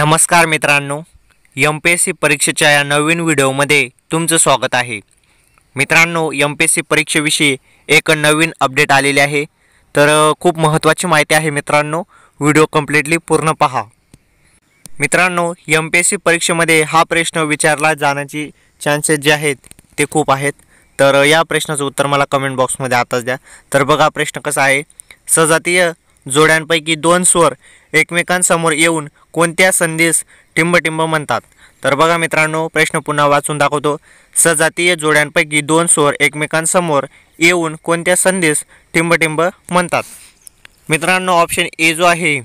नमस्कार मित्रांनो M P S C परीक्षेच्या या नवीन व्हिडिओमध्ये तुमचं स्वागत आहे मित्रांनो एम पी एस सी परीक्षेविषयी एक नवीन अपडेट आलेले आहे तर खूप महत्त्वाची माहिती आहे मित्रांनो व्हिडिओ कम्प्लिटली पूर्ण पहा मित्रांनो एम पी एस सी परीक्षेमध्ये हा प्रश्न विचारला जाण्याची चान्सेस जे आहेत ते खूप आहेत तर या प्रश्नाचं उत्तर मला कमेंट बॉक्समध्ये आताच द्या तर बघा प्रश्न कसा आहे सजातीय जोड्यांपैकी दोन स्वर एकमेकांसमोर येऊन कोणत्या संदेश टिंबटिंब म्हणतात तर बघा मित्रांनो प्रश्न पुन्हा वाचून दाखवतो सजातीय जोड्यांपैकी दोन स्वर एकमेकांसमोर येऊन कोणत्या संदेश टिंबटिंब म्हणतात मित्रांनो ऑप्शन ए जो आहे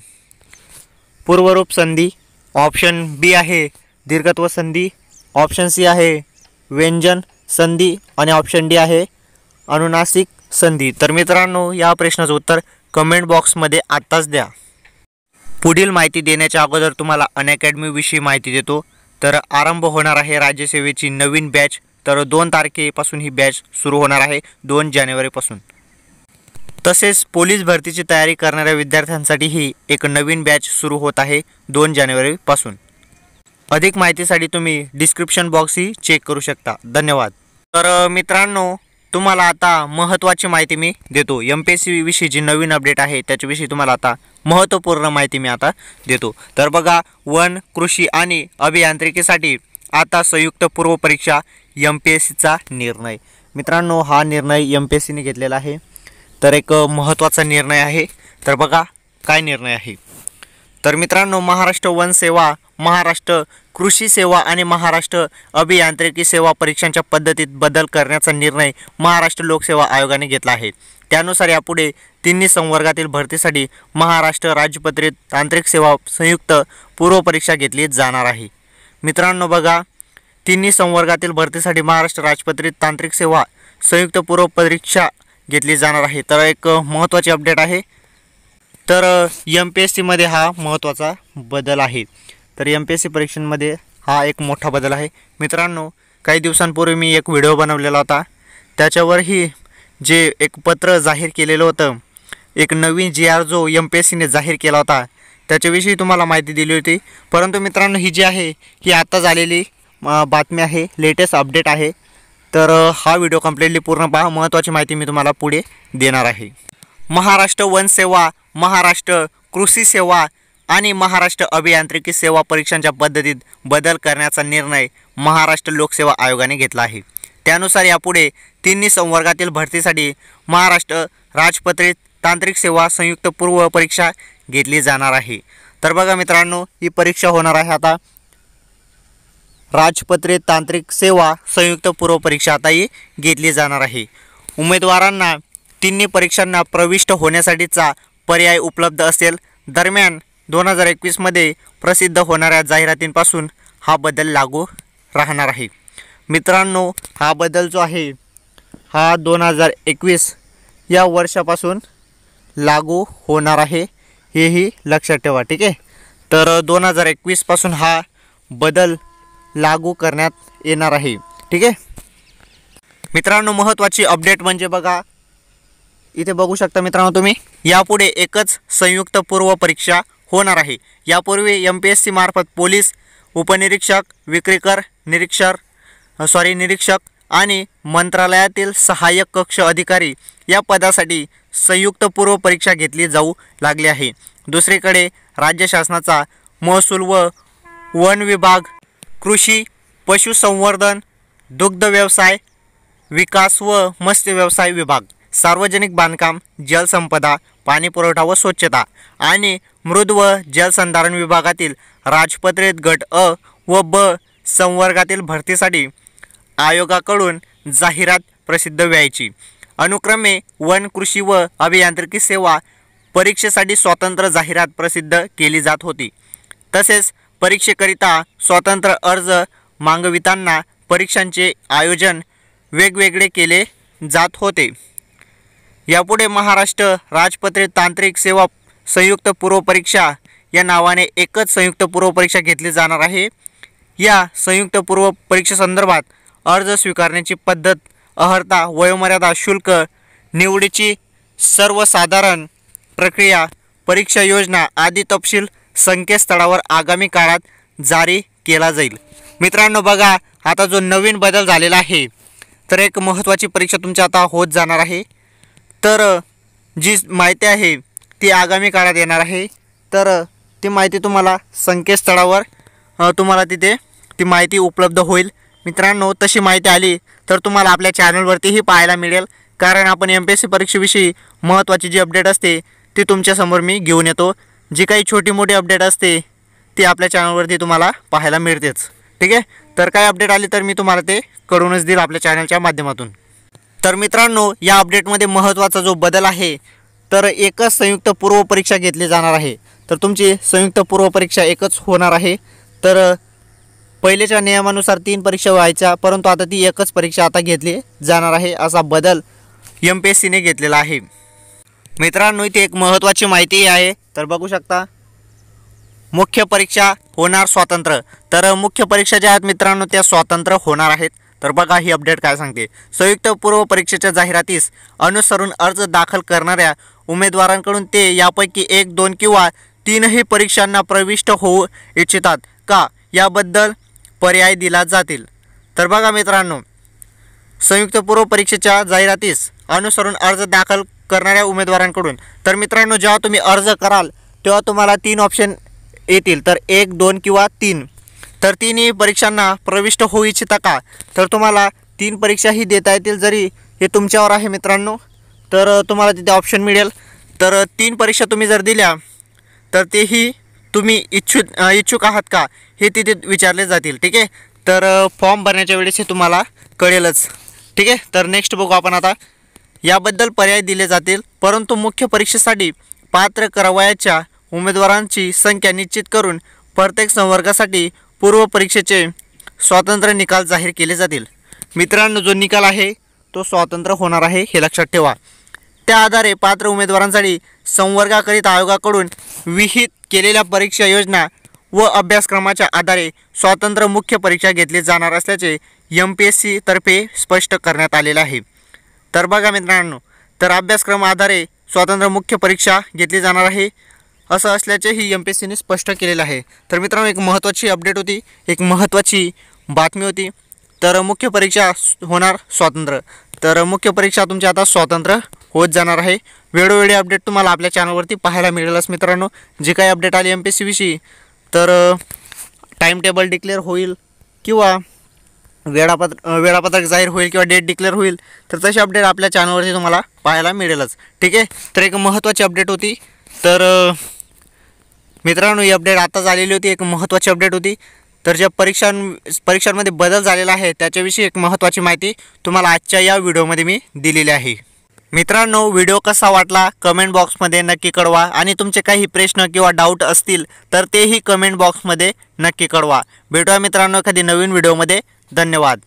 पूर्वरूप संधी ऑप्शन बी आहे दीर्घत्व संधी ऑप्शन सी आहे व्यंजन संधी आणि ऑप्शन डी आहे अनुनासिक संधी तर मित्रांनो या प्रश्नाचं उत्तर कमेंट बॉक्समध्ये आत्ताच द्या पुढील माहिती देण्याच्या अगोदर तुम्हाला अनअकॅडमीविषयी माहिती देतो तर आरंभ होणार आहे राज्यसेवेची नवीन बॅच तर दोन तारखेपासून ही बॅच सुरू होणार आहे दोन जानेवारीपासून तसेच पोलीस भरतीची तयारी करणाऱ्या विद्यार्थ्यांसाठी ही एक नवीन बॅच सुरू होत आहे दोन जानेवारीपासून अधिक माहितीसाठी तुम्ही डिस्क्रिप्शन बॉक्सही चेक करू शकता धन्यवाद तर मित्रांनो तुम्हाला आता महत्त्वाची माहिती मी देतो एम पी एस सी विषयी जी नवीन अपडेट आहे त्याच्याविषयी तुम्हाला आता महत्त्वपूर्ण माहिती मी आता देतो तर बघा वन कृषी आणि अभियांत्रिकीसाठी आता संयुक्त पूर्व परीक्षा एम पी एस सीचा निर्णय मित्रांनो हा निर्णय एम पी एस सीने घेतलेला आहे तर एक महत्त्वाचा निर्णय आहे तर बघा काय निर्णय आहे तर मित्रांनो महाराष्ट्र वन सेवा महाराष्ट्र कृषी सेवा आणि महाराष्ट्र अभियांत्रिकी सेवा परीक्षांच्या पद्धतीत बदल करण्याचा निर्णय महाराष्ट्र लोकसेवा आयोगाने घेतला आहे त्यानुसार यापुढे तिन्ही संवर्गातील भरतीसाठी महाराष्ट्र राज्यपत्रित तांत्रिक सेवा संयुक्त पूर्वपरीक्षा घेतली जाणार आहे मित्रांनो बघा तिन्ही संवर्गातील भरतीसाठी महाराष्ट्र राजपत्रित तांत्रिक सेवा संयुक्त पूर्वपरीक्षा घेतली जाणार आहे तर एक महत्त्वाची अपडेट आहे तर एम पी एस सीमध्ये हा महत्त्वाचा बदल आहे तर एम पी एस सी परीक्षेमध्ये हा एक मोठा बदल आहे मित्रांनो काही दिवसांपूर्वी मी एक व्हिडिओ बनवलेला होता त्याच्यावरही जे एक पत्र जाहीर केलेलं होतं एक नवीन जी आर जो एम पी एस सीने जाहीर केला होता त्याच्याविषयी तुम्हाला माहिती दिली होती परंतु मित्रांनो ही जी आहे ही आता झालेली बातमी आहे लेटेस्ट अपडेट आहे तर हा व्हिडिओ कम्प्लिटली पूर्ण पहा महत्त्वाची माहिती मी तुम्हाला पुढे देणार आहे महाराष्ट्र वनसेवा महाराष्ट्र कृषी सेवा आणि महाराष्ट्र अभियांत्रिकी सेवा परीक्षांच्या पद्धतीत बदल करण्याचा निर्णय महाराष्ट्र लोकसेवा आयोगाने घेतला आहे त्यानुसार यापुढे तिन्ही संवर्गातील भरतीसाठी महाराष्ट्र राजपत्रित तांत्रिक सेवा संयुक्त पूर्व परीक्षा घेतली जाणार आहे तर बघा मित्रांनो ही परीक्षा होणार आहे आता राजपत्रित तांत्रिक सेवा संयुक्त पूर्व परीक्षा आता ही घेतली जाणार आहे उमेदवारांना तिन्ही परीक्षांना प्रविष्ट होण्यासाठीचा पर्याय उपलब्ध असेल दरम्यान दोन हजार एकवीसमध्ये प्रसिद्ध होणाऱ्या जाहिरातींपासून हा बदल लागू राहणार आहे मित्रांनो हा बदल जो आहे हा दोन हजार एकवीस या वर्षापासून लागू होणार आहे हेही लक्षात ठेवा ठीक आहे तर दोन हजार एकवीसपासून हा बदल लागू करण्यात येणार आहे ठीक आहे मित्रांनो महत्त्वाची अपडेट म्हणजे बघा इथे बघू शकता मित्रांनो तुम्ही यापुढे एकच संयुक्त पूर्व परीक्षा होणार आहे यापूर्वी एम पी एस सीमार्फत मार्फत पोलीस उपनिरीक्षक विक्रीकर निरीक्षक सॉरी निरीक्षक आणि मंत्रालयातील सहाय्यक कक्ष अधिकारी या पदासाठी संयुक्त पूर्व परीक्षा घेतली जाऊ लागली आहे दुसरीकडे राज्य शासनाचा महसूल व वन विभाग कृषी पशुसंवर्धन दुग्ध व्यवसाय विकास व मत्स्य व्यवसाय विभाग सार्वजनिक बांधकाम जलसंपदा पाणीपुरवठा व स्वच्छता आणि मृद व जलसंधारण विभागातील राजपत्रित गट अ व ब संवर्गातील भरतीसाठी आयोगाकडून जाहिरात प्रसिद्ध व्हायची अनुक्रमे वन कृषी व अभियांत्रिकी सेवा परीक्षेसाठी स्वतंत्र जाहिरात प्रसिद्ध केली जात होती तसेच परीक्षेकरिता स्वतंत्र अर्ज मागविताना परीक्षांचे आयोजन वेगवेगळे केले जात होते यापुढे महाराष्ट्र राजपत्रित तांत्रिक सेवा संयुक्त पूर्वपरीक्षा या नावाने एकच संयुक्त पूर्वपरीक्षा घेतली जाणार आहे या संयुक्त पूर्व परीक्षेसंदर्भात अर्ज स्वीकारण्याची पद्धत अहर्ता वयोमर्यादा शुल्क निवडीची सर्वसाधारण प्रक्रिया परीक्षा योजना आदी तपशील संकेतस्थळावर आगामी काळात जारी केला जाईल मित्रांनो बघा आता जो नवीन बदल झालेला आहे तर एक महत्त्वाची परीक्षा तुमची आता होत जाणार आहे तर जी माहिती आहे ती आगामी काळात येणार आहे तर ती माहिती तुम्हाला संकेतस्थळावर तुम्हाला तिथे ती माहिती उपलब्ध होईल मित्रांनो तशी माहिती आली तर तुम्हाला आपल्या चॅनलवरतीही पाहायला मिळेल कारण आपण एम पी एस सी परीक्षेविषयी महत्त्वाची जी अपडेट असते ती तुमच्यासमोर मी घेऊन येतो जी काही छोटी मोठी अपडेट असते ती आपल्या चॅनलवरती तुम्हाला पाहायला मिळतेच ठीक आहे तर काय अपडेट आली तर मी तुम्हाला ते कळूनच देईल आपल्या चॅनलच्या माध्यमातून तर मित्रांनो या अपडेटमध्ये महत्त्वाचा जो बदल आहे तर एकच संयुक्त पूर्व परीक्षा घेतली जाणार आहे तर तुमची संयुक्त पूर्व परीक्षा एकच होणार आहे तर पहिलेच्या नियमानुसार तीन परीक्षा व्हायच्या परंतु आता ती एकच परीक्षा आता घेतली जाणार आहे असा बदल एम पी एस सीने घेतलेला आहे मित्रांनो इथे एक महत्त्वाची माहितीही आहे तर बघू शकता मुख्य परीक्षा होणार स्वातंत्र्य तर मुख्य परीक्षा ज्या आहेत मित्रांनो त्या स्वातंत्र्य होणार आहेत तर बघा ही अपडेट काय सांगते संयुक्त पूर्व परीक्षेच्या जाहिरातीस अनुसरून अर्ज दाखल करणाऱ्या उमेदवारांकडून ते यापैकी एक दोन किंवा तीनही परीक्षांना प्रविष्ट होऊ इच्छितात का याबद्दल पर्याय दिला जातील तर बघा मित्रांनो संयुक्त पूर्व परीक्षेच्या जाहिरातीस अनुसरून अर्ज दाखल करणाऱ्या उमेदवारांकडून तर मित्रांनो जेव्हा तुम्ही अर्ज कराल तेव्हा तुम्हाला तीन ऑप्शन येतील तर एक दोन किंवा तीन तर तिन्ही परीक्षांना प्रविष्ट होऊ इच्छिता का तर तुम्हाला तीन परीक्षाही देता येतील जरी हे तुमच्यावर आहे मित्रांनो तर तुम्हाला तिथे ऑप्शन मिळेल तर तीन परीक्षा तुम्ही जर दिल्या तर तेही तुम्ही इच्छुक इच्छुक आहात का हे तिथे विचारले जातील ठीक आहे तर फॉर्म भरण्याच्या वेळेस हे तुम्हाला कळेलच ठीक आहे तर नेक्स्ट बघू आपण आता याबद्दल पर्याय दिले जातील परंतु मुख्य परीक्षेसाठी पात्र करावयाच्या उमेदवारांची संख्या निश्चित करून प्रत्येक संवर्गासाठी पूर्व परीक्षेचे स्वातंत्र्य निकाल जाहीर केले जातील मित्रांनो जो निकाल आहे तो स्वातंत्र्य होणार आहे हे लक्षात ठेवा त्या आधारे पात्र उमेदवारांसाठी संवर्गाकरिता आयोगाकडून विहित केलेल्या परीक्षा योजना व अभ्यासक्रमाच्या आधारे स्वातंत्र्य मुख्य परीक्षा घेतली जाणार असल्याचे एम पी एस सीतर्फे स्पष्ट करण्यात आलेलं आहे तर बघा मित्रांनो तर अभ्यासक्रम आधारे स्वातंत्र्य मुख्य परीक्षा घेतली जाणार आहे असं असल्याचेही एम पी एस सीने स्पष्ट केलेलं आहे तर मित्रांनो एक महत्त्वाची अपडेट होती एक महत्त्वाची बातमी होती तर मुख्य परीक्षा होणार स्वातंत्र्य तर मुख्य परीक्षा तुमची आता स्वातंत्र्य होत जाणार आहे वेळोवेळी अपडेट तुम्हाला आपल्या चॅनलवरती पाहायला मिळेलच मित्रांनो जे काही अपडेट आली एम पी एस सीविषयी तर टाईम टेबल डिक्लेअर होईल किंवा वेळापत्र वेळापत्रक जाहीर होईल किंवा डेट डिक्लेअर होईल तर तशी अपडेट आपल्या चॅनलवरती तुम्हाला पाहायला मिळेलच ठीक आहे तर एक महत्त्वाची अपडेट होती तर मित्रांनो ही अपडेट आता झालेली होती एक महत्त्वाची अपडेट होती तर ज्या परीक्षां परीक्षांमध्ये बदल झालेला आहे त्याच्याविषयी एक महत्त्वाची माहिती तुम्हाला आजच्या या व्हिडिओमध्ये मी दिलेली आहे मित्रांनो व्हिडिओ कसा वाटला कमेंट बॉक्समध्ये नक्की कळवा आणि तुमचे काही प्रश्न किंवा डाऊट असतील तर तेही कमेंट बॉक्समध्ये नक्की कळवा भेटूया मित्रांनो एखादी नवीन व्हिडिओमध्ये धन्यवाद